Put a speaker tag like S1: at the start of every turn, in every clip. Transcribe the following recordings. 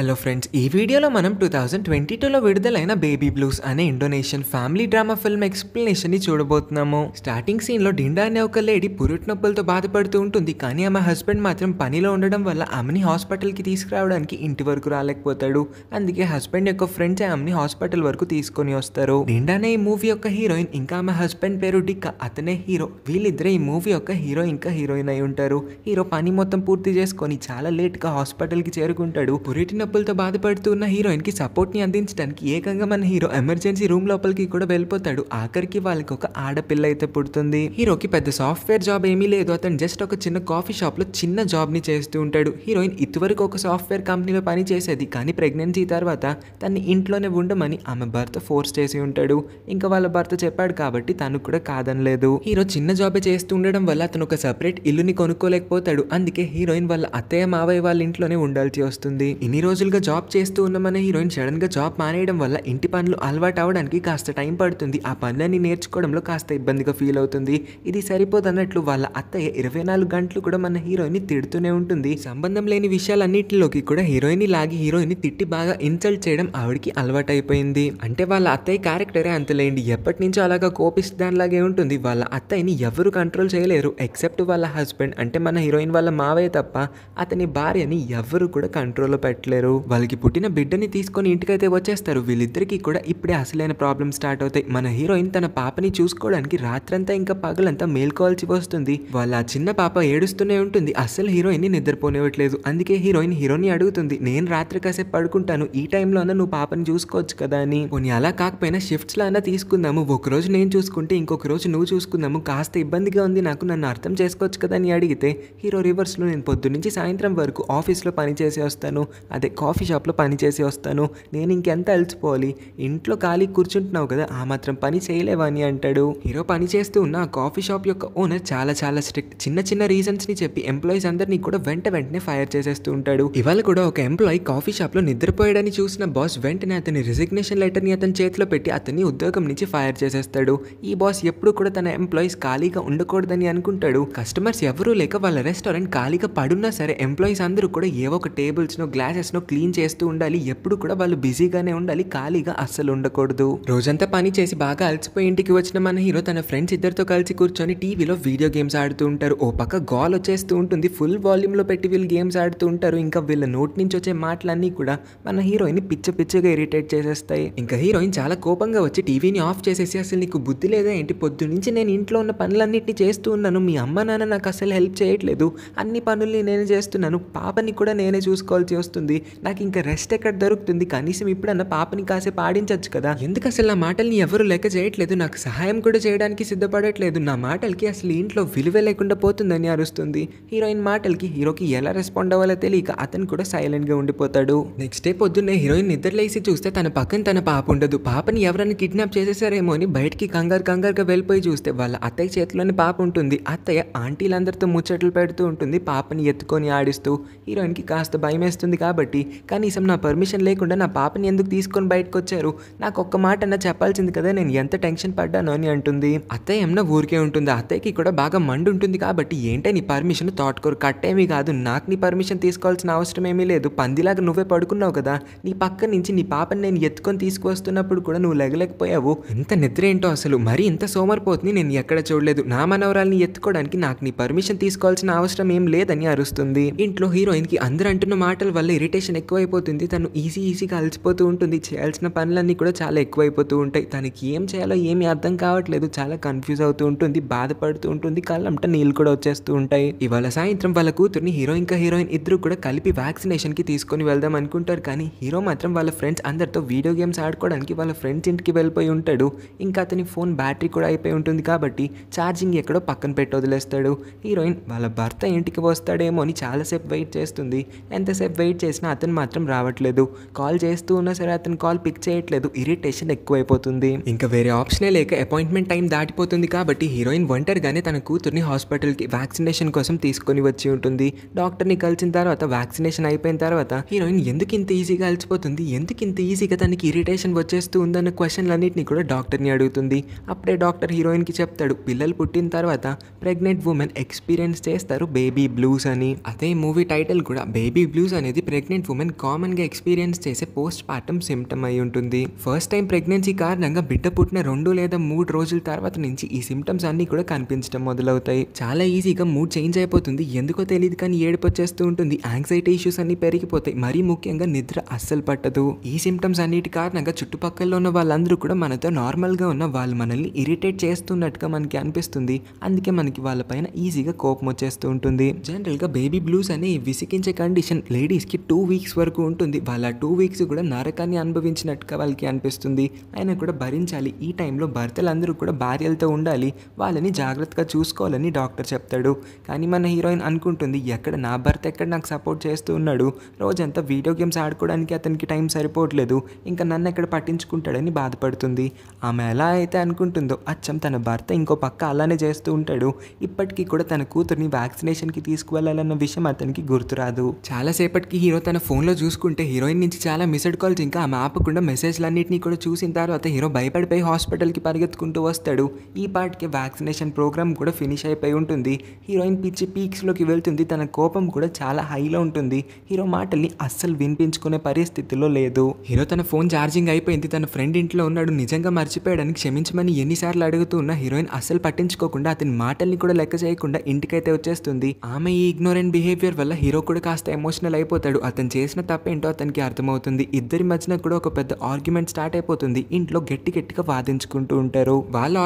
S1: hello friends ఈ వీడియోలో మనం టూ థౌజండ్ ట్వంటీ టూలో విడుదలైన బేబీ బ్లూస్ అనే Indonesian family drama film explanation ని చూడబోతున్నాము స్టార్టింగ్ సీన్ లో డిండా అనే ఒక లేడీ పురుట్ నొప్పులతో బాధపడుతూ ఉంటుంది కానీ ఆమె హస్బెండ్ మాత్రం పనిలో ఉండడం వల్ల ఆమెని హాస్పిటల్ కి తీసుకురావడానికి ఇంటి వరకు రాలేకపోతాడు అందుకే హస్బెండ్ యొక్క ఫ్రెండ్స్ ఆమెని హాస్పిటల్ వరకు తీసుకొని వస్తారు డిండా అనే ఈ మూవీ యొక్క హీరోయిన్ ఇంకా ఆమె హస్బెండ్ పేరు డిక్క అతనే హీరో వీళ్ళిద్దరే ఈ మూవీ యొక్క హీరో ఇంకా హీరోయిన్ అయి ఉంటారు హీరో పని మొత్తం పూర్తి చేసుకొని చాలా లేట్ గా హాస్పిటల్ కి చేరుకుంటాడు పురిటిన నొప్పులతో బాధపడుతున్న సపోర్ట్ సపోర్ట్ని అందించడానికి ఏకంగా మన హీరో ఎమర్జెన్సీ రూమ్ లోపలికి కూడా వెళ్ళిపోతాడు ఆఖరికి వాళ్ళకి ఒక ఆడపిల్ల అయితే పుడుతుంది హీరోకి పెద్ద సాఫ్ట్వేర్ జాబ్ ఏమీ లేదు అతను జస్ట్ ఒక చిన్న కాఫీ షాప్లో చిన్న జాబ్ని చేస్తూ ఉంటాడు హీరోయిన్ ఇదివరకు ఒక సాఫ్ట్వేర్ కంపెనీలో పని చేసేది కానీ ప్రెగ్నెన్సీ తర్వాత తన్ని ఇంట్లోనే ఉండమని ఆమె భర్త ఫోర్స్ చేసి ఉంటాడు ఇంకా వాళ్ళ భర్త చెప్పాడు కాబట్టి తను కూడా కాదనలేదు హీరో చిన్న జాబ్ చేస్తూ ఉండడం వల్ల అతను ఒక సపరేట్ ఇల్లుని కొనుక్కోలేకపోతాడు అందుకే హీరోయిన్ వాళ్ళ అత్తయ్య మావయ్య వాళ్ళ ఇంట్లోనే ఉండాల్సి వస్తుంది ఇన్ని రోజులు రోజులుగా జాబ్ చేస్తూ ఉన్న మన హీరోయిన్ సడన్గా జాబ్ మానేయడం వల్ల ఇంటి పనులు అలవాటు అవడానికి కాస్త టైం పడుతుంది ఆ పనులన్నీ నేర్చుకోవడంలో కాస్త ఇబ్బందిగా ఫీల్ అవుతుంది ఇది సరిపోదన్నట్లు వాళ్ళ అత్తయ్య ఇరవై నాలుగు గంటలు కూడా మన హీరోయిన్ తిడుతూనే ఉంటుంది సంబంధం లేని విషయాలన్నింటిలోకి కూడా హీరోయిన్ లాగి హీరోయిన్ తిట్టి బాగా ఇన్సల్ట్ చేయడం ఆవిడకి అలవాటు అయిపోయింది అంటే వాళ్ళ అత్తయ్య క్యారెక్టరే అంతలేండి ఎప్పటి నుంచో అలాగా కోపిస్తే దానిలాగే ఉంటుంది వాళ్ళ అత్తయ్యని ఎవరు కంట్రోల్ చేయలేరు ఎక్సెప్ట్ వాళ్ళ హస్బెండ్ అంటే మన హీరోయిన్ వాళ్ళ మావే తప్ప అతని భార్యని ఎవరు కూడా కంట్రోల్లో పెట్టలేరు చేస్తారు వాళ్ళకి పుట్టిన బిడ్డని తీసుకొని ఇంటికైతే వచ్చేస్తారు వీళ్ళిద్దరికీ కూడా ఇప్పుడే అసలైన ప్రాబ్లం స్టార్ట్ అవుతాయి మన హీరోయిన్ తన పాపని చూసుకోవడానికి రాత్రంతా ఇంకా పగలంతా మేల్కోవాల్సి వస్తుంది వాళ్ళ చిన్న పాప ఏడుస్తూనే ఉంటుంది అసలు హీరోయిన్ నిద్రపోనివ్వట్లేదు అందుకే హీరోయిన్ హీరోని అడుగుతుంది నేను రాత్రి కాసేపు పడుకుంటాను ఈ టైంలో అన్న నువ్వు పాపని చూసుకోవచ్చు కదా అని కొన్ని అలా కాకపోయినా షిఫ్ట్స్ లో అయినా తీసుకుందాము ఒక రోజు నేను చూసుకుంటే ఇంకొక రోజు నువ్వు చూసుకుందాము కాస్త ఇబ్బందిగా ఉంది నాకు నన్ను అర్థం చేసుకోవచ్చు కదా అని అడిగితే హీరో రివర్స్లో నేను పొద్దున్నుంచి సాయంత్రం వరకు ఆఫీస్లో పని చేసి వస్తాను అదే కాఫీ షాప్లో పని చేసి వస్తాను నేను ఇంకెంత అలసిపోవాలి ఇంట్లో ఖాళీ కూర్చుంటున్నావు కదా ఆ మాత్రం పని చేయలేవని అంటాడు హీరో పని చేస్తూ ఉన్న కాఫీ షాప్ యొక్క ఓనర్ చాలా చాలా స్ట్రిక్ట్ చిన్న చిన్న ని చెప్పి ఎంప్లాయీస్ అందరినీ కూడా వెంట వెంటనే ఫైర్ చేసేస్తూ ఉంటాడు ఇవాళ కూడా ఒక ఎంప్లాయీ కాఫీ షాప్ లో నిద్రపోయాడని చూసిన బాస్ వెంటనే అతని రిజిగ్నేషన్ ని అతని చేతిలో పెట్టి అతన్ని ఉద్యోగం నుంచి ఫైర్ చేసేస్తాడు ఈ బాస్ ఎప్పుడు కూడా తన ఎంప్లాయీస్ ఖాళీగా ఉండకూడదని అనుకుంటాడు కస్టమర్స్ ఎవరూ లేక వాళ్ళ రెస్టారెంట్ ఖాళీగా పడున్నా సరే ఎంప్లాయీస్ అందరూ కూడా ఏవో ఒక టేబుల్స్ నో గ్లాసెస్ ఎప్పుడూ క్లీన్ చేస్తూ ఉండాలి ఎప్పుడు కూడా వాళ్ళు బిజీగానే ఉండాలి ఖాళీగా అస్సలు ఉండకూడదు రోజంతా పని చేసి బాగా అలసిపోయి ఇంటికి వచ్చిన మన హీరో తన ఫ్రెండ్స్ ఇద్దరితో కలిసి కూర్చొని టీవీలో వీడియో గేమ్స్ ఆడుతూ ఉంటారు ఓ పక్క గోల్ వచ్చేస్తూ ఉంటుంది ఫుల్ వాల్యూమ్లో పెట్టి వీళ్ళు గేమ్స్ ఆడుతూ ఉంటారు ఇంకా వీళ్ళ నోటి నుంచి వచ్చే మాటలన్నీ కూడా మన హీరోయిన్ పిచ్చ పిచ్చగా ఇరిటేట్ చేసేస్తాయి ఇంకా హీరోయిన్ చాలా కోపంగా వచ్చి టీవీని ఆఫ్ చేసేసి అసలు నీకు బుద్ధి లేదా ఏంటి పొద్దు నుంచి నేను ఇంట్లో ఉన్న పనులన్నింటినీ చేస్తూ ఉన్నాను మీ అమ్మ నాన్న నాకు అసలు హెల్ప్ చేయట్లేదు అన్ని పనుల్ని నేనే చేస్తున్నాను పాపని కూడా నేనే చూసుకోవాల్సి వస్తుంది నాకు ఇంకా రెస్ట్ ఎక్కడ దొరుకుతుంది కనీసం ఇప్పుడన్నా పాపని కాసే పాడించచ్చు కదా ఎందుకు అసలు నా మాటల్ని ఎవరు లెక్క చేయట్లేదు నాకు సహాయం కూడా చేయడానికి సిద్ధపడట్లేదు నా మాటలకి అసలు ఇంట్లో విలువ లేకుండా పోతుందని అరుస్తుంది హీరోయిన్ మాటలకి హీరోకి ఎలా రెస్పాండ్ అవ్వాలో తెలియక అతను కూడా సైలెంట్గా ఉండిపోతాడు నెక్స్ట్ డే పొద్దున్నే హీరోయిన్ నిద్రలేసి చూస్తే తన పక్కన తన పాప ఉండదు పాపని ఎవరైనా కిడ్నాప్ చేసేసారేమో అని బయటికి కంగారు కంగారుగా వెళ్ళిపోయి చూస్తే వాళ్ళ అత్తయ్య చేతిలోని పాప ఉంటుంది అత్తయ్య ఆంటీలందరితో ముచ్చట్లు పెడుతూ ఉంటుంది పాపని ఎత్తుకొని ఆడిస్తూ హీరోయిన్ కి కాస్త భయం కాబట్టి వెళ్ళాలి కనీసం నా పర్మిషన్ లేకుండా నా పాపని ఎందుకు తీసుకొని బయటకు వచ్చారు నాకు ఒక్క మాట అన్న చెప్పాల్సింది కదా నేను ఎంత టెన్షన్ పడ్డాను అని అంటుంది అత్తయ్య ఏమన్నా ఊరికే ఉంటుంది అత్తయ్యకి కూడా బాగా మండు ఉంటుంది కాబట్టి ఏంటే నీ పర్మిషన్ తోటకూరు కట్టేమీ కాదు నాకు నీ పర్మిషన్ తీసుకోవాల్సిన అవసరం ఏమీ లేదు పందిలాగా నువ్వే పడుకున్నావు కదా నీ పక్క నుంచి నీ పాపని నేను ఎత్తుకొని తీసుకువస్తున్నప్పుడు కూడా నువ్వు లెగలేకపోయావు ఇంత నిద్ర ఏంటో అసలు మరీ ఇంత సోమరిపోతుంది నేను ఎక్కడ చూడలేదు నా మనవరాల్ని ఎత్తుకోవడానికి నాకు నీ పర్మిషన్ తీసుకోవాల్సిన అవసరం ఏం లేదని అరుస్తుంది ఇంట్లో హీరోయిన్ కి అందరూ అంటున్న మాటల వల్ల ఇరిటేషన్ టెన్షన్ ఎక్కువైపోతుంది తను ఈజీ ఈజీగా అలసిపోతూ ఉంటుంది చేయాల్సిన పనులన్నీ కూడా చాలా ఎక్కువైపోతూ ఉంటాయి తనకి ఏం చేయాలో ఏమీ అర్థం కావట్లేదు చాలా కన్ఫ్యూజ్ అవుతూ ఉంటుంది బాధపడుతూ ఉంటుంది కళ్ళంట నీళ్ళు కూడా వచ్చేస్తూ ఉంటాయి ఇవాళ సాయంత్రం వాళ్ళ కూతుర్ని హీరో ఇంకా హీరోయిన్ ఇద్దరు కూడా కలిపి వ్యాక్సినేషన్కి తీసుకొని వెళ్దాం అనుకుంటారు కానీ హీరో మాత్రం వాళ్ళ ఫ్రెండ్స్ అందరితో వీడియో గేమ్స్ ఆడుకోవడానికి వాళ్ళ ఫ్రెండ్స్ ఇంటికి వెళ్ళిపోయి ఉంటాడు ఇంకా అతని ఫోన్ బ్యాటరీ కూడా అయిపోయి ఉంటుంది కాబట్టి ఛార్జింగ్ ఎక్కడో పక్కన పెట్టి వదిలేస్తాడు హీరోయిన్ వాళ్ళ భర్త ఇంటికి వస్తాడేమో అని చాలాసేపు వెయిట్ చేస్తుంది ఎంతసేపు వెయిట్ చేసినా అతను మాత్రం రావట్లేదు కాల్ చేస్తూ ఉన్నా సరే అతను కాల్ పిక్ చేయట్లేదు ఇరిటేషన్ ఎక్కువైపోతుంది ఇంకా వేరే ఆప్షనే లేక అపాయింట్మెంట్ టైం దాటిపోతుంది కాబట్టి హీరోయిన్ ఒంటరిగానే తన కూతుర్ని హాస్పిటల్కి వ్యాక్సినేషన్ కోసం తీసుకొని వచ్చి ఉంటుంది డాక్టర్ని కలిసిన తర్వాత వ్యాక్సినేషన్ అయిపోయిన తర్వాత హీరోయిన్ ఎందుకు ఇంత ఈజీగా కలిసిపోతుంది ఎందుకు ఇంత ఈజీగా తనకి ఇరిటేషన్ వచ్చేస్తూ ఉందన్న క్వశ్చన్లన్నింటినీ కూడా డాక్టర్ని అడుగుతుంది అప్పుడే డాక్టర్ హీరోయిన్కి చెప్తాడు పిల్లలు పుట్టిన తర్వాత ప్రెగ్నెంట్ ఉమెన్ ఎక్స్పీరియన్స్ చేస్తారు బేబీ బ్లూస్ అని అదే మూవీ టైటిల్ కూడా బేబీ బ్లూస్ అనేది ప్రెగ్నెంట్ ఉమెన్ కామన్ గా ఎక్స్పీరియన్స్ చేసే పోస్ట్ పార్టమ్ సిమ్టమ్ అయి ఉంటుంది ఫస్ట్ టైం ప్రెగ్నెన్సీ కారణంగా బిడ్డ పుట్టిన రెండు లేదా మూడు రోజుల తర్వాత నుంచి ఈ సిమ్టమ్స్ అన్ని కూడా కనిపించడం మొదలవుతాయి చాలా ఈజీగా మూడ్ చేంజ్ అయిపోతుంది ఎందుకో తెలియదు కానీ ఏడుపు వచ్చేస్తూ ఉంటుంది యాంగ్జైటీ ఇష్యూస్ అన్ని పెరిగిపోతాయి మరీ ముఖ్యంగా నిద్ర అస్సలు పట్టదు ఈ సిమ్టమ్స్ అన్నిటి కారణంగా చుట్టుపక్కల ఉన్న వాళ్ళందరూ కూడా మనతో నార్మల్ గా ఉన్న వాళ్ళు మనల్ని ఇరిటేట్ చేస్తున్నట్టుగా మనకి అనిపిస్తుంది అందుకే మనకి వాళ్ళపైన ఈజీగా కోపం వచ్చేస్తూ ఉంటుంది జనరల్గా బేబీ బ్లూస్ అనే విసికించే కండిషన్ లేడీస్ కి టూ వీక్స్ వరకు ఉంటుంది వాళ్ళ టూ వీక్స్ కూడా నరకాన్ని అనుభవించినట్టుగా వాళ్ళకి అనిపిస్తుంది ఆయన కూడా భరించాలి ఈ టైంలో భర్తలందరూ కూడా భార్యలతో ఉండాలి వాళ్ళని జాగ్రత్తగా చూసుకోవాలని డాక్టర్ చెప్తాడు కానీ మన హీరోయిన్ అనుకుంటుంది ఎక్కడ నా భర్త ఎక్కడ నాకు సపోర్ట్ చేస్తూ ఉన్నాడు రోజంతా వీడియో గేమ్స్ ఆడుకోవడానికి అతనికి టైం సరిపోవట్లేదు ఇంకా నన్ను ఎక్కడ పట్టించుకుంటాడని బాధపడుతుంది ఆమె ఎలా అయితే అనుకుంటుందో అచ్చం తన భర్త ఇంకో పక్క అలానే చేస్తూ ఉంటాడు ఇప్పటికీ కూడా తన కూతుర్ని వ్యాక్సినేషన్కి తీసుకువెళ్ళాలన్న విషయం అతనికి గుర్తురాదు చాలాసేపటికి హీరో తన ఫోన్లో చూసుకుంటే హీరోయిన్ నుంచి చాలా మిస్డ్ కాల్స్ ఇంకా ఆమె ఆపకుండా మెసేజ్లన్నింటినీ కూడా చూసిన తర్వాత హీరో భయపడిపోయి హాస్పిటల్కి పరిగెత్తుకుంటూ వస్తాడు ఈ పాటికి వ్యాక్సినేషన్ ప్రోగ్రామ్ కూడా ఫినిష్ అయిపోయి ఉంటుంది హీరోయిన్ పిచ్చి పీక్స్లోకి వెళ్తుంది తన కోపం కూడా చాలా హైలో ఉంటుంది హీరో మాటల్ని అస్సలు వినిపించుకునే పరిస్థితిలో లేదు హీరో తన ఫోన్ ఛార్జింగ్ అయిపోయింది తన ఫ్రెండ్ ఇంట్లో ఉన్నాడు నిజంగా మర్చిపోయాడని క్షమించమని ఎన్నిసార్లు అడుగుతూ ఉన్న హీరోయిన్ అస్సలు పట్టించుకోకుండా అతని మాటల్ని కూడా లెక్క చేయకుండా ఇంటికైతే వచ్చేస్తుంది ఆమె ఈ ఇగ్నోరెంట్ బిహేవియర్ వల్ల హీరో కూడా కాస్త ఎమోషనల్ అయిపోతాడు అతను అతను చేసిన తప్పేంటో అతనికి అర్థమవుతుంది ఇద్దరి మధ్యన కూడా ఒక పెద్ద ఆర్గ్యుమెంట్ స్టార్ట్ అయిపోతుంది ఇంట్లో గట్టి గట్టిగా వాదించుకుంటూ ఉంటారు వాళ్ళ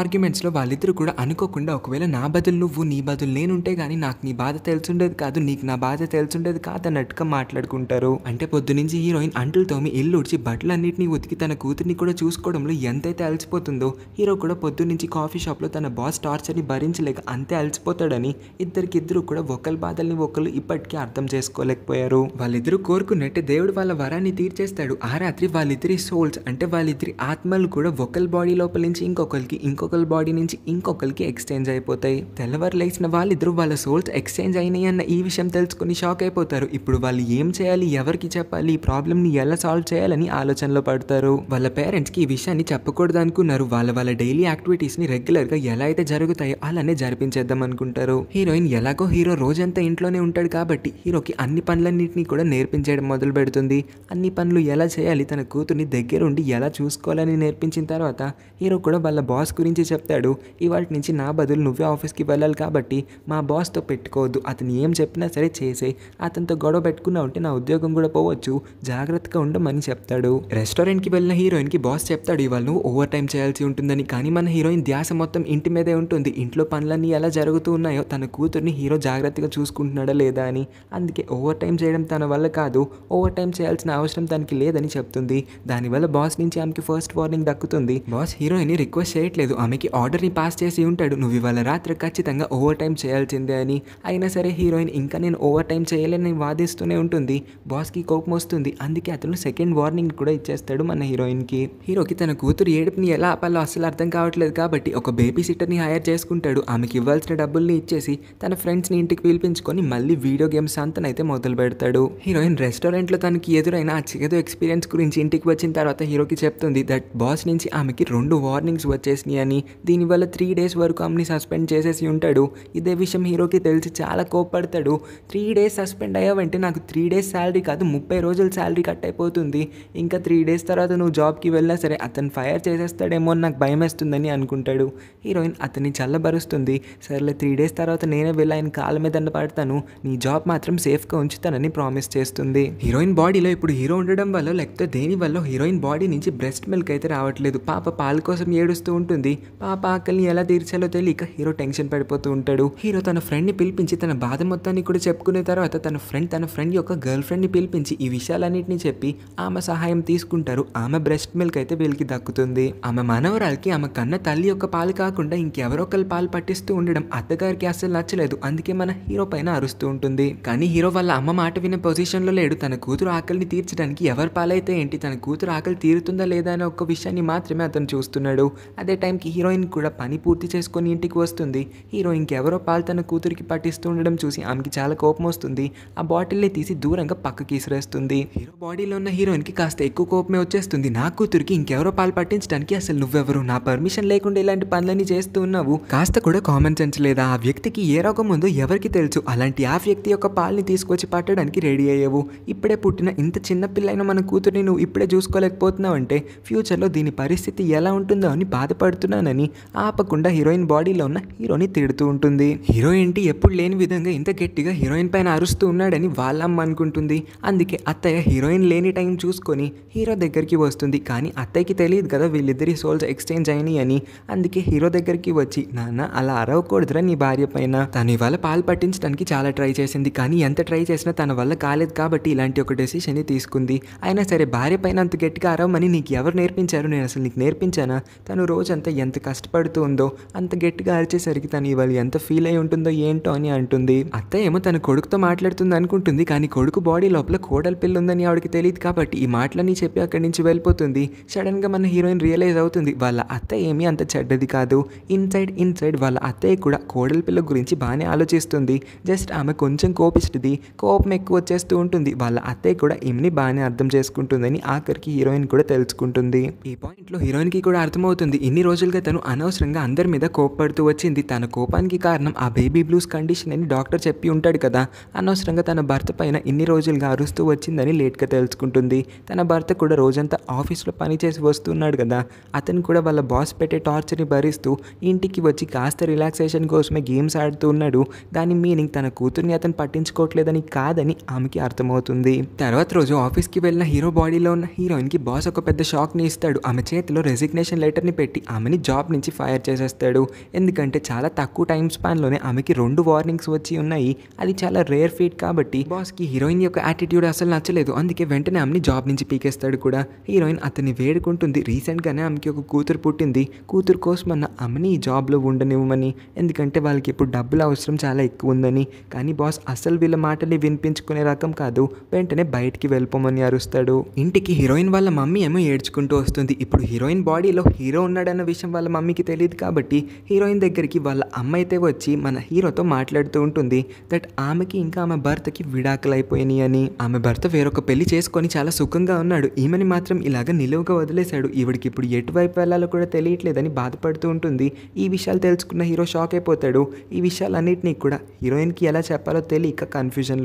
S1: లో వాళ్ళిద్దరు కూడా అనుకోకుండా ఒకవేళ నా బదులు నువ్వు నీ బదులు నేనుంటే కానీ నాకు నీ బాధ తెలుసుండేది కాదు నీకు నా బాధ తెలుసుండేది కాదు అన్నట్టుగా మాట్లాడుకుంటారు అంటే పొద్దునుంచి హీరోయిన్ అంటులు తోమి ఇల్లు ఉడిచి బట్టలన్నింటినీ ఉతికి తన కూతుర్ని కూడా చూసుకోవడంలో ఎంతైతే అలసిపోతుందో హీరో కూడా పొద్దునుంచి కాఫీ షాప్లో తన బాస్ టార్చర్ని భరించలేక అంతే అలసిపోతాడని ఇద్దరికిద్దరు కూడా ఒకరి బాధల్ని ఒకరు ఇప్పటికీ అర్థం చేసుకోలేకపోయారు వాళ్ళిద్దరు కోరుకున్నట్టే దేవుడు వాళ్ళ వరాన్ని తీర్చేస్తాడు ఆ రాత్రి వాళ్ళిద్దరి సోల్స్ అంటే వాళ్ళిద్దరి ఆత్మలు కూడా ఒకరి బాడీ లోపల నుంచి ఇంకొకరికి ఇంకొకరి బాడీ నుంచి ఇంకొకరికి ఎక్స్చేంజ్ అయిపోతాయి తెల్లవారు లేచిన వాళ్ళిద్దరు వాళ్ళ సోల్స్ ఎక్స్చేంజ్ అయినాయి అన్న ఈ విషయం తెలుసుకుని షాక్ అయిపోతారు ఇప్పుడు వాళ్ళు ఏం చేయాలి ఎవరికి చెప్పాలి ఈ ని ఎలా సాల్వ్ చేయాలని ఆలోచనలో పడతారు వాళ్ళ పేరెంట్స్కి ఈ విషయాన్ని చెప్పకూడదు అనుకున్నారు వాళ్ళ వాళ్ళ డైలీ యాక్టివిటీస్ని గా ఎలా అయితే జరుగుతాయో అలానే జరిపించేద్దాం అనుకుంటారు హీరోయిన్ ఎలాగో హీరో రోజంతా ఇంట్లోనే ఉంటాడు కాబట్టి హీరోకి అన్ని పనులన్నింటినీ కూడా నేర్పించారు చేయడం మొదలు పెడుతుంది అన్ని పనులు ఎలా చేయాలి తన కూతుర్ని దగ్గరుండి ఎలా చూసుకోవాలని నేర్పించిన తర్వాత హీరో కూడా వాళ్ళ బాస్ గురించి చెప్తాడు ఇవాటి నుంచి నా బదులు నువ్వే ఆఫీస్కి వెళ్ళాలి కాబట్టి మా బాస్తో పెట్టుకోవద్దు అతను ఏం చెప్పినా సరే చేసే అతనితో గొడవ పెట్టుకున్నా ఉంటే నా ఉద్యోగం కూడా పోవచ్చు జాగ్రత్తగా ఉండమని చెప్తాడు రెస్టారెంట్కి వెళ్ళిన హీరోయిన్కి బాస్ చెప్తాడు ఇవాళ నువ్వు ఓవర్ టైం చేయాల్సి ఉంటుందని కానీ మన హీరోయిన్ ధ్యాస మొత్తం ఇంటి మీదే ఉంటుంది ఇంట్లో పనులన్నీ ఎలా జరుగుతూ ఉన్నాయో తన కూతుర్ని హీరో జాగ్రత్తగా చూసుకుంటున్నాడా లేదా అని అందుకే ఓవర్ టైం చేయడం తన వల్ల కాదు కాదు ఓవర్ టైం చేయాల్సిన అవసరం తనకి లేదని చెప్తుంది దానివల్ల బాస్ నుంచి ఆమెకి ఫస్ట్ వార్నింగ్ దక్కుతుంది బాస్ హీరోయిన్ రిక్వెస్ట్ చేయట్లేదు ఆమెకి ఆర్డర్ ని పాస్ చేసి ఉంటాడు నువ్వు ఇవాళ రాత్రి ఖచ్చితంగా ఓవర్ టైం చేయాల్సిందే అని అయినా సరే హీరోయిన్ ఇంకా నేను ఓవర్ టైం చేయలేని వాదిస్తూనే ఉంటుంది బాస్ కి కోపం వస్తుంది అందుకే అతను సెకండ్ వార్నింగ్ కూడా ఇచ్చేస్తాడు మన హీరోయిన్ కి హీరోకి తన కూతురు ఏడుపుని ఎలా ఆపాలో అసలు అర్థం కావట్లేదు కాబట్టి ఒక బేబీ సిట్టర్ ని హైర్ చేసుకుంటాడు ఆమెకి ఇవ్వాల్సిన డబ్బుల్ని ఇచ్చేసి తన ఫ్రెండ్స్ ని ఇంటికి పిలిపించుకొని మళ్ళీ వీడియో గేమ్స్ అంతనైతే మొదలు పెడతాడు హీరోయిన్ రెస్టారెంట్లో తనకి ఎదురైన ఆ చేదు ఎక్స్పీరియన్స్ గురించి ఇంటికి వచ్చిన తర్వాత హీరోకి చెప్తుంది దట్ బాస్ నుంచి ఆమెకి రెండు వార్నింగ్స్ వచ్చేసినాయి అని దీనివల్ల త్రీ డేస్ వరకు ఆమెని సస్పెండ్ చేసేసి ఉంటాడు ఇదే విషయం హీరోకి తెలిసి చాలా కోప్పడతాడు త్రీ డేస్ సస్పెండ్ అయ్యావంటే నాకు త్రీ డేస్ శాలరీ కాదు ముప్పై రోజుల శాలరీ కట్ అయిపోతుంది ఇంకా త్రీ డేస్ తర్వాత నువ్వు జాబ్కి వెళ్ళినా సరే అతను ఫైర్ చేసేస్తాడేమో అని నాకు భయం వేస్తుందని అనుకుంటాడు హీరోయిన్ అతన్ని చల్లబరుస్తుంది సర్లే త్రీ డేస్ తర్వాత నేనే వెళ్ళి ఆయన కాళ్ళ మీద పడతాను నీ జాబ్ మాత్రం సేఫ్గా ఉంచుతానని ప్రామిస్ చేస్తుంది అయిపోయింది హీరోయిన్ బాడీలో ఇప్పుడు హీరో ఉండడం వల్ల లేకపోతే దేని వల్ల హీరోయిన్ బాడీ నుంచి బ్రెస్ట్ మిల్క్ అయితే రావట్లేదు పాప పాల కోసం ఏడుస్తూ ఉంటుంది పాప ఆకలిని ఎలా తీర్చాలో తెలియక హీరో టెన్షన్ పడిపోతూ ఉంటాడు హీరో తన ఫ్రెండ్ని పిలిపించి తన బాధ మొత్తాన్ని కూడా చెప్పుకునే తర్వాత తన ఫ్రెండ్ తన ఫ్రెండ్ యొక్క గర్ల్ ఫ్రెండ్ని పిలిపించి ఈ విషయాలన్నింటినీ చెప్పి ఆమె సహాయం తీసుకుంటారు ఆమె బ్రెస్ట్ మిల్క్ అయితే వీళ్ళకి దక్కుతుంది ఆమె మనవరాలకి ఆమె కన్న తల్లి యొక్క పాలు కాకుండా ఇంకెవరో ఒకరి పాలు పట్టిస్తూ ఉండడం అత్తగారికి అసలు నచ్చలేదు అందుకే మన హీరో పైన అరుస్తూ ఉంటుంది కానీ హీరో వాళ్ళ అమ్మ మాట వినే పొజిషన్లో లేడు తన కూతురు ఆకలిని తీర్చడానికి ఎవరి పాలైతే ఏంటి తన కూతురు ఆకలి తీరుతుందా లేదా అనే ఒక విషయాన్ని మాత్రమే అతను చూస్తున్నాడు అదే టైంకి హీరోయిన్ కూడా పని పూర్తి చేసుకొని ఇంటికి వస్తుంది హీరోయిన్కి ఎవరో పాలు తన కూతురికి పట్టిస్తుండడం చూసి ఆమెకి చాలా కోపం వస్తుంది ఆ బాటిల్ని తీసి దూరంగా పక్కకి ఇసిరేస్తుంది హీరో బాడీలో ఉన్న హీరోయిన్కి కాస్త ఎక్కువ కోపమే వచ్చేస్తుంది నా కూతురికి ఇంకెవరో పాలు పట్టించడానికి అసలు నువ్వెవరు నా పర్మిషన్ లేకుండా ఇలాంటి పనులన్నీ చేస్తూ ఉన్నావు కాస్త కూడా కామన్ సెన్స్ లేదా ఆ వ్యక్తికి ఏ రోగం ఉందో ఎవరికి తెలుసు అలాంటి ఆ వ్యక్తి యొక్క పాలని తీసుకొచ్చి పట్టడానికి రెడీ అయ్యేవు ఇప్పుడే పుట్టిన ఇంత చిన్న పిల్లైన మన కూతురిని నువ్వు ఇప్పుడే చూసుకోలేకపోతున్నావు అంటే ఫ్యూచర్లో దీని పరిస్థితి ఎలా ఉంటుందో అని బాధపడుతున్నానని ఆపకుండా హీరోయిన్ బాడీలో ఉన్న హీరోని తిడుతూ ఉంటుంది హీరోయిన్ ఎప్పుడు లేని విధంగా ఇంత గట్టిగా హీరోయిన్ పైన అరుస్తూ ఉన్నాడని వాళ్ళమ్మ అనుకుంటుంది అందుకే అత్తయ్య హీరోయిన్ లేని టైం చూసుకొని హీరో దగ్గరికి వస్తుంది కానీ అత్తయ్యకి తెలియదు కదా వీళ్ళిద్దరి సోల్స్ ఎక్స్చేంజ్ అయినాయి అని అందుకే హీరో దగ్గరికి వచ్చి నాన్న అలా అరవకూడదురా నీ భార్య పైన తను ఇవాళ పాలు పట్టించడానికి చాలా ట్రై చేసింది కానీ ఎంత ట్రై చేసినా తన వల్ల కాలేదు కాబట్టి కాబట్టి ఇలాంటి ఒక డెసిషన్ని తీసుకుంది అయినా సరే భార్య పైన అంత గట్టిగా అరవమని నీకు ఎవరు నేర్పించారు నేను అసలు నీకు నేర్పించానా తను రోజంతా ఎంత కష్టపడుతూ ఉందో అంత గట్టిగా అరిచేసరికి తను ఇవాళ ఎంత ఫీల్ అయి ఉంటుందో ఏంటో అని అంటుంది అత్త ఏమో తన కొడుకుతో మాట్లాడుతుంది అనుకుంటుంది కానీ కొడుకు బాడీ లోపల కోడల పిల్ల ఉందని ఆవిడకి తెలియదు కాబట్టి ఈ మాటలని చెప్పి అక్కడి నుంచి వెళ్ళిపోతుంది సడన్గా మన హీరోయిన్ రియలైజ్ అవుతుంది వాళ్ళ అత్త ఏమీ అంత చెడ్డది కాదు ఇన్సైడ్ ఇన్సైడ్ వాళ్ళ అత్తయ్య కూడా కోడల పిల్ల గురించి బాగానే ఆలోచిస్తుంది జస్ట్ ఆమె కొంచెం కోపిస్తుంది కోపం ఎక్కువ వచ్చేస్తూ ఉంటుంది ఉంటుంది వాళ్ళ అత్తయ్య కూడా ఈమెని బాగానే అర్థం చేసుకుంటుందని ఆఖరికి హీరోయిన్ కూడా తెలుసుకుంటుంది ఈ పాయింట్ లో హీరోయిన్ కి కూడా అర్థమవుతుంది ఇన్ని రోజులుగా తను అనవసరంగా అందరి మీద కోప్పడుతూ వచ్చింది తన కోపానికి కారణం ఆ బేబీ బ్లూస్ కండిషన్ అని డాక్టర్ చెప్పి ఉంటాడు కదా అనవసరంగా తన భర్త పైన ఇన్ని రోజులుగా అరుస్తూ వచ్చిందని లేట్గా తెలుసుకుంటుంది తన భర్త కూడా రోజంతా ఆఫీస్ పని పనిచేసి వస్తున్నాడు కదా అతను కూడా వాళ్ళ బాస్ పెట్టే ని భరిస్తూ ఇంటికి వచ్చి కాస్త రిలాక్సేషన్ కోసమే గేమ్స్ ఆడుతూ ఉన్నాడు దాని మీనింగ్ తన కూతుర్ని అతను పట్టించుకోవట్లేదని కాదని ఆమెకి అర్థమవుతుంది అర్థమవుతుంది తర్వాత రోజు ఆఫీస్కి వెళ్ళిన హీరో బాడీలో ఉన్న హీరోయిన్కి బాస్ ఒక పెద్ద షాక్ని ఇస్తాడు ఆమె చేతిలో రెసిగ్నేషన్ లెటర్ని పెట్టి ఆమెని జాబ్ నుంచి ఫైర్ చేసేస్తాడు ఎందుకంటే చాలా తక్కువ టైం స్పాన్లోనే ఆమెకి రెండు వార్నింగ్స్ వచ్చి ఉన్నాయి అది చాలా రేర్ ఫీట్ కాబట్టి బాస్కి హీరోయిన్ యొక్క యాటిట్యూడ్ అసలు నచ్చలేదు అందుకే వెంటనే ఆమెని జాబ్ నుంచి పీకేస్తాడు కూడా హీరోయిన్ అతన్ని వేడుకుంటుంది రీసెంట్గానే ఆమెకి ఒక కూతురు పుట్టింది కూతురు అన్న ఆమెని ఈ జాబ్లో ఉండనివ్వమని ఎందుకంటే వాళ్ళకి ఇప్పుడు డబ్బుల అవసరం చాలా ఎక్కువ ఉందని కానీ బాస్ అసలు వీళ్ళ మాటని వినిపించుకునే రకం కాదు వెంటనే బయటికి వెళ్ళిపోమని అరుస్తాడు ఇంటికి హీరోయిన్ వాళ్ళ మమ్మీ ఏమో ఏడ్చుకుంటూ వస్తుంది ఇప్పుడు హీరోయిన్ బాడీలో హీరో ఉన్నాడన్న విషయం వాళ్ళ మమ్మీకి తెలియదు కాబట్టి హీరోయిన్ దగ్గరికి వాళ్ళ అమ్మ అయితే వచ్చి మన హీరోతో మాట్లాడుతూ ఉంటుంది దట్ ఆమెకి ఇంకా ఆమె భర్తకి విడాకులు అయిపోయినాయి అని ఆమె భర్త వేరొక పెళ్లి చేసుకొని చాలా సుఖంగా ఉన్నాడు ఈమెని మాత్రం ఇలాగ నిలువుగా వదిలేశాడు ఈవిడికి ఇప్పుడు ఎటువైపు వెళ్ళాలో కూడా తెలియట్లేదని బాధపడుతూ ఉంటుంది ఈ విషయాలు తెలుసుకున్న హీరో షాక్ అయిపోతాడు ఈ విషయాలన్నింటినీ కూడా హీరోయిన్ కి ఎలా చెప్పాలో తెలియక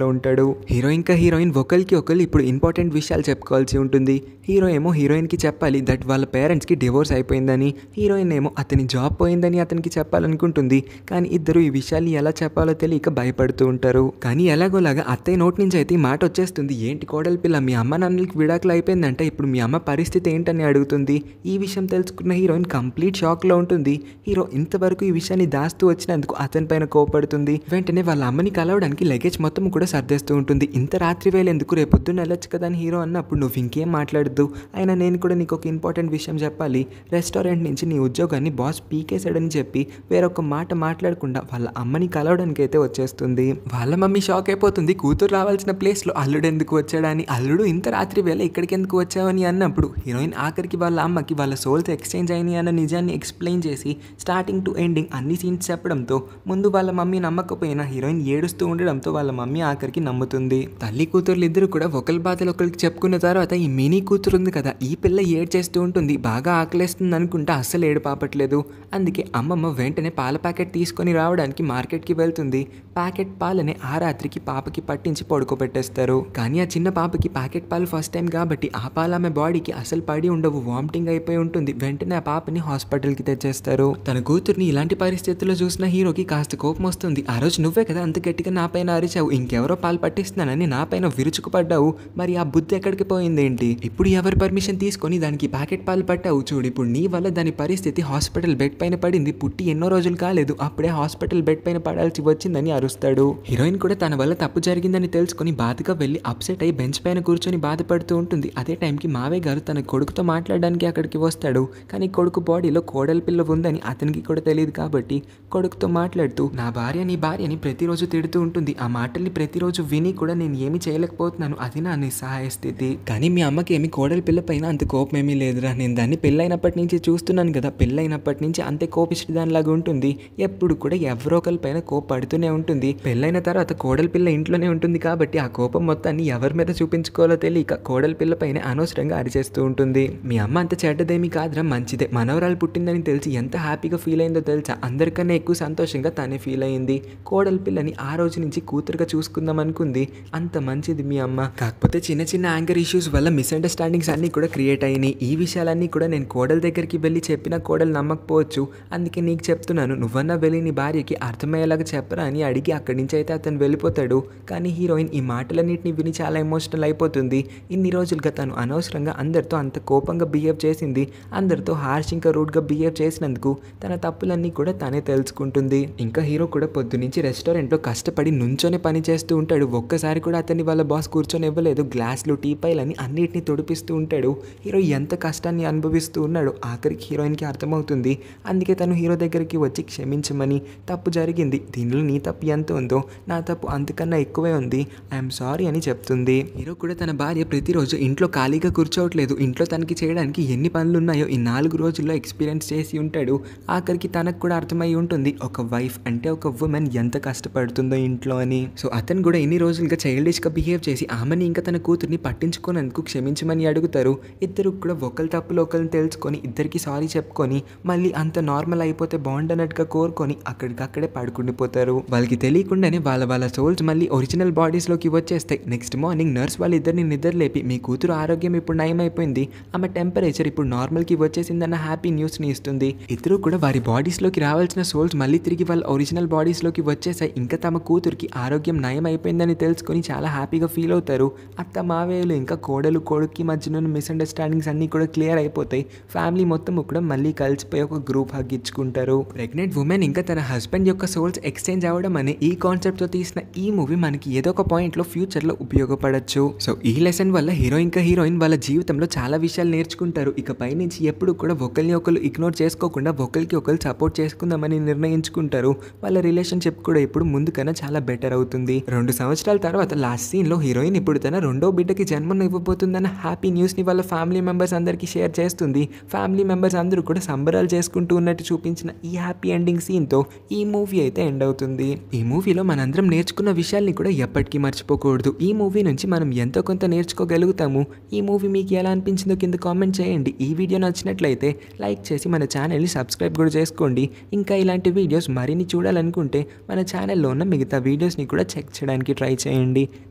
S1: లో ఉంటాడు హీరోయిన్ ఇంకా హీరో హీరోయిన్ ఒకరికి ఒకరు ఇప్పుడు ఇంపార్టెంట్ విషయాలు చెప్పుకోవాల్సి ఉంటుంది హీరో ఏమో హీరోయిన్కి చెప్పాలి దట్ వాళ్ళ పేరెంట్స్కి డివోర్స్ అయిపోయిందని హీరోయిన్ ఏమో అతని జాబ్ పోయిందని అతనికి చెప్పాలనుకుంటుంది కానీ ఇద్దరు ఈ విషయాలు ఎలా చెప్పాలో తెలియక భయపడుతూ ఉంటారు కానీ ఎలాగోలాగా అత్తయ్య నోట్ నుంచి అయితే మాట వచ్చేస్తుంది ఏంటి కోడల పిల్ల మీ అమ్మ నన్నులకి విడాకులు అయిపోయిందంటే ఇప్పుడు మీ అమ్మ పరిస్థితి ఏంటని అడుగుతుంది ఈ విషయం తెలుసుకున్న హీరోయిన్ కంప్లీట్ షాక్లో ఉంటుంది హీరో ఇంతవరకు ఈ విషయాన్ని దాస్తూ వచ్చినందుకు అతని పైన కోపడుతుంది వెంటనే వాళ్ళ అమ్మని కలవడానికి లగేజ్ మొత్తం కూడా సర్దేస్తూ ఉంటుంది ఇంత రాత్రి రాత్రి వేళ ఎందుకు రేపొద్దున వెళ్ళొచ్చు కదా అని హీరో అన్నప్పుడు నువ్వు ఇంకేం మాట్లాడద్దు అయినా నేను కూడా నీకు ఒక ఇంపార్టెంట్ విషయం చెప్పాలి రెస్టారెంట్ నుంచి నీ ఉద్యోగాన్ని బాస్ పీకేశాడని చెప్పి వేరొక మాట మాట్లాడకుండా వాళ్ళ అమ్మని కలవడానికి అయితే వచ్చేస్తుంది వాళ్ళ మమ్మీ షాక్ అయిపోతుంది కూతురు రావాల్సిన ప్లేస్లో అల్లుడు ఎందుకు వచ్చాడని అల్లుడు ఇంత రాత్రి వేళ ఇక్కడికి ఎందుకు వచ్చావని అన్నప్పుడు హీరోయిన్ ఆఖరికి వాళ్ళ అమ్మకి వాళ్ళ సోల్స్ ఎక్స్చేంజ్ అయినాయి అన్న నిజాన్ని ఎక్స్ప్లెయిన్ చేసి స్టార్టింగ్ టు ఎండింగ్ అన్ని సీన్స్ చెప్పడంతో ముందు వాళ్ళ మమ్మీ నమ్మకపోయినా హీరోయిన్ ఏడుస్తూ ఉండడంతో వాళ్ళ మమ్మీ ఆఖరికి నమ్ముతుంది తల్లి కూతురు ఇద్దరు కూడా ఒకరి బాధలు ఒకరికి చెప్పుకున్న తర్వాత ఈ మినీ కూతురు ఉంది కదా ఈ పిల్ల ఏడ్ చేస్తూ ఉంటుంది బాగా ఆకలేస్తుంది అనుకుంటే అస్సలు ఏడు పాపట్లేదు అందుకే అమ్మమ్మ వెంటనే పాల ప్యాకెట్ తీసుకొని రావడానికి మార్కెట్కి వెళ్తుంది ప్యాకెట్ పాలని ఆ రాత్రికి పాపకి పట్టించి పడుకోబెట్టేస్తారు కానీ ఆ చిన్న పాపకి ప్యాకెట్ పాలు ఫస్ట్ టైం కాబట్టి ఆ పాలు ఆమె బాడీకి అసలు పడి ఉండవు వామిటింగ్ అయిపోయి ఉంటుంది వెంటనే ఆ పాపని హాస్పిటల్కి తెచ్చేస్తారు తన కూతుర్ని ఇలాంటి పరిస్థితుల్లో చూసిన హీరోకి కాస్త కోపం వస్తుంది ఆ రోజు నువ్వే కదా అంత గట్టిగా నా పైన అరిచావు ఇంకెవరో పాలు పట్టిస్తున్నానని నా పైన విరుచుకుపడ్డావు మరి ఆ బుద్ధి ఎక్కడికి పోయిందేంటి ఇప్పుడు ఎవరు పర్మిషన్ తీసుకొని దానికి ప్యాకెట్ పాలు పట్టావు చూడు ఇప్పుడు నీ వల్ల దాని పరిస్థితి హాస్పిటల్ బెడ్ పైన పడింది పుట్టి ఎన్నో రోజులు కాలేదు అప్పుడే హాస్పిటల్ బెడ్ పైన పడాల్సి వచ్చిందని అరుస్తాడు హీరోయిన్ కూడా తన వల్ల తప్పు జరిగిందని తెలుసుకుని బాధగా వెళ్ళి అప్సెట్ అయ్యి బెంచ్ పైన కూర్చొని బాధపడుతూ ఉంటుంది అదే టైంకి మావే గారు తన కొడుకుతో మాట్లాడడానికి అక్కడికి వస్తాడు కానీ కొడుకు బాడీలో కోడల పిల్ల ఉందని అతనికి కూడా తెలియదు కాబట్టి కొడుకుతో మాట్లాడుతూ నా భార్య నీ భార్యని ప్రతిరోజు తిడుతూ ఉంటుంది ఆ మాటల్ని ప్రతిరోజు విని కూడా నేను ఏమి చేయలేకపోతున్నాను అది నా నిస్సహాయ స్థితి కానీ మీ అమ్మకి ఏమి కోడలి పిల్ల పైన అంత కోపం ఏమీ లేదురా నేను దాన్ని పెళ్ళైనప్పటి నుంచి చూస్తున్నాను కదా పెళ్ళైనప్పటి నుంచి అంతే కోపిష్టి దానిలాగా ఉంటుంది ఎప్పుడు కూడా ఎవరో ఒకరి పైన కోపడుతూనే ఉంటుంది పెళ్ళైన తర్వాత కోడలి పిల్ల ఇంట్లోనే ఉంటుంది కాబట్టి ఆ కోపం మొత్తాన్ని ఎవరి మీద చూపించుకోవాలో తెలియక కోడలి పిల్ల పైన అనవసరంగా అరిచేస్తూ ఉంటుంది మీ అమ్మ అంత చెడ్డదేమీ కాదురా మంచిదే మనవరాలు పుట్టిందని తెలిసి ఎంత హ్యాపీగా ఫీల్ అయిందో తెలుసా అందరికన్నా ఎక్కువ సంతోషంగా తానే ఫీల్ అయింది కోడలి పిల్లని ఆ రోజు నుంచి కూతురుగా చూసుకుందాం అనుకుంది అంత మంచిది మీ అమ్మ కాకపోతే చిన్న చిన్న యాంగర్ ఇష్యూస్ వల్ల మిస్అండర్స్టాండింగ్స్ అన్నీ కూడా క్రియేట్ అయినాయి ఈ విషయాలన్నీ కూడా నేను కోడల దగ్గరికి వెళ్ళి చెప్పిన కోడలు నమ్మకపోవచ్చు అందుకే నీకు చెప్తున్నాను నువ్వన్నా వెళ్ళి నీ భార్యకి అర్థమయ్యేలాగా చెప్పరా అని అడిగి అక్కడి నుంచి అయితే అతను వెళ్ళిపోతాడు కానీ హీరోయిన్ ఈ మాటలన్నింటినీ విని చాలా ఎమోషనల్ అయిపోతుంది ఇన్ని రోజులుగా తను అనవసరంగా అందరితో అంత కోపంగా బిహేవ్ చేసింది అందరితో హార్ష్ ఇంకా రూడ్గా బిహేవ్ చేసినందుకు తన తప్పులన్నీ కూడా తనే తెలుసుకుంటుంది ఇంకా హీరో కూడా పొద్దునుంచి రెస్టారెంట్లో కష్టపడి నుంచొని పని చేస్తూ ఉంటాడు ఒక్కసారి కూడా అతను కానీ వాళ్ళ బాస్ కూర్చొని ఇవ్వలేదు గ్లాస్లు అని అన్నిటిని తొడిపిస్తూ ఉంటాడు హీరో ఎంత కష్టాన్ని అనుభవిస్తూ ఉన్నాడు ఆఖరికి హీరోయిన్కి అర్థమవుతుంది అందుకే తను హీరో దగ్గరికి వచ్చి క్షమించమని తప్పు జరిగింది దీనిలో నీ తప్పు ఎంత ఉందో నా తప్పు అంతకన్నా ఎక్కువే ఉంది ఐఎమ్ సారీ అని చెప్తుంది హీరో కూడా తన భార్య ప్రతిరోజు ఇంట్లో ఖాళీగా కూర్చోవట్లేదు ఇంట్లో తనకి చేయడానికి ఎన్ని పనులు ఉన్నాయో ఈ నాలుగు రోజుల్లో ఎక్స్పీరియన్స్ చేసి ఉంటాడు ఆఖరికి తనకు కూడా అర్థమై ఉంటుంది ఒక వైఫ్ అంటే ఒక ఉమెన్ ఎంత కష్టపడుతుందో ఇంట్లో అని సో అతను కూడా ఎన్ని రోజులుగా చైల్డిష్గా సీరియస్గా బిహేవ్ చేసి ఆమెని ఇంకా తన కూతుర్ని పట్టించుకోనందుకు క్షమించమని అడుగుతారు ఇద్దరు కూడా ఒకరి తప్పులు ఒకరిని తెలుసుకొని ఇద్దరికి సారీ చెప్పుకొని మళ్ళీ అంత నార్మల్ అయిపోతే బాగుండనట్టుగా కోరుకొని అక్కడికక్కడే పడుకుండిపోతారు వాళ్ళకి తెలియకుండానే వాళ్ళ వాళ్ళ సోల్స్ మళ్ళీ ఒరిజినల్ బాడీస్లోకి వచ్చేస్తాయి నెక్స్ట్ మార్నింగ్ నర్స్ వాళ్ళిద్దరిని నిద్రలేపి మీ కూతురు ఆరోగ్యం ఇప్పుడు నయమైపోయింది ఆమె టెంపరేచర్ ఇప్పుడు నార్మల్కి వచ్చేసిందన్న హ్యాపీ న్యూస్ని ఇస్తుంది ఇద్దరు కూడా వారి బాడీస్లోకి రావాల్సిన సోల్స్ మళ్ళీ తిరిగి వాళ్ళ ఒరిజినల్ బాడీస్లోకి వచ్చేసాయి ఇంకా తమ కూతురికి ఆరోగ్యం నయం అయిపోయిందని తెలుసుకొని చాలా హ్యాపీగా ఫీల్ అవుతారు అత్త మావేలు ఇంకా కోడలు కొడుక్కి మధ్యన మిస్అండర్స్టాండింగ్స్ అన్నీ కూడా క్లియర్ అయిపోతాయి ఫ్యామిలీ మొత్తం కూడా మళ్ళీ కలిసిపోయి ఒక గ్రూప్ హగ్గించుకుంటారు ప్రెగ్నెంట్ ఉమెన్ ఇంకా తన హస్బెండ్ యొక్క సోల్స్ ఎక్స్చేంజ్ అవ్వడం అనే ఈ కాన్సెప్ట్తో తీసిన ఈ మూవీ మనకి ఏదో ఒక పాయింట్లో ఫ్యూచర్లో ఉపయోగపడచ్చు సో ఈ లెసన్ వల్ల హీరో ఇంకా హీరోయిన్ వాళ్ళ జీవితంలో చాలా విషయాలు నేర్చుకుంటారు ఇక పైనుంచి ఎప్పుడు కూడా ఒకరిని ఒకరు ఇగ్నోర్ చేసుకోకుండా ఒకరికి ఒకరు సపోర్ట్ చేసుకుందామని నిర్ణయించుకుంటారు వాళ్ళ రిలేషన్షిప్ కూడా ఇప్పుడు ముందుకన్నా చాలా బెటర్ అవుతుంది రెండు సంవత్సరాల తర్వాత లాస్ట్ సీన్లో హీరోయిన్ ఇప్పుడు తన రెండో బిడ్డకి జన్మను ఇవ్వబోతుందన్న హ్యాపీ న్యూస్ని వాళ్ళ ఫ్యామిలీ మెంబర్స్ అందరికీ షేర్ చేస్తుంది ఫ్యామిలీ మెంబర్స్ అందరూ కూడా సంబరాలు చేసుకుంటూ ఉన్నట్టు చూపించిన ఈ హ్యాపీ ఎండింగ్ సీన్తో ఈ మూవీ అయితే ఎండ్ అవుతుంది ఈ మూవీలో మనందరం నేర్చుకున్న విషయాల్ని కూడా ఎప్పటికీ మర్చిపోకూడదు ఈ మూవీ నుంచి మనం ఎంతో కొంత నేర్చుకోగలుగుతాము ఈ మూవీ మీకు ఎలా అనిపించిందో కింద కామెంట్ చేయండి ఈ వీడియో నచ్చినట్లయితే లైక్ చేసి మన ఛానల్ని సబ్స్క్రైబ్ కూడా చేసుకోండి ఇంకా ఇలాంటి వీడియోస్ మరిన్ని చూడాలనుకుంటే మన ఛానల్లో ఉన్న మిగతా వీడియోస్ని కూడా చెక్ చేయడానికి ట్రై చేయండి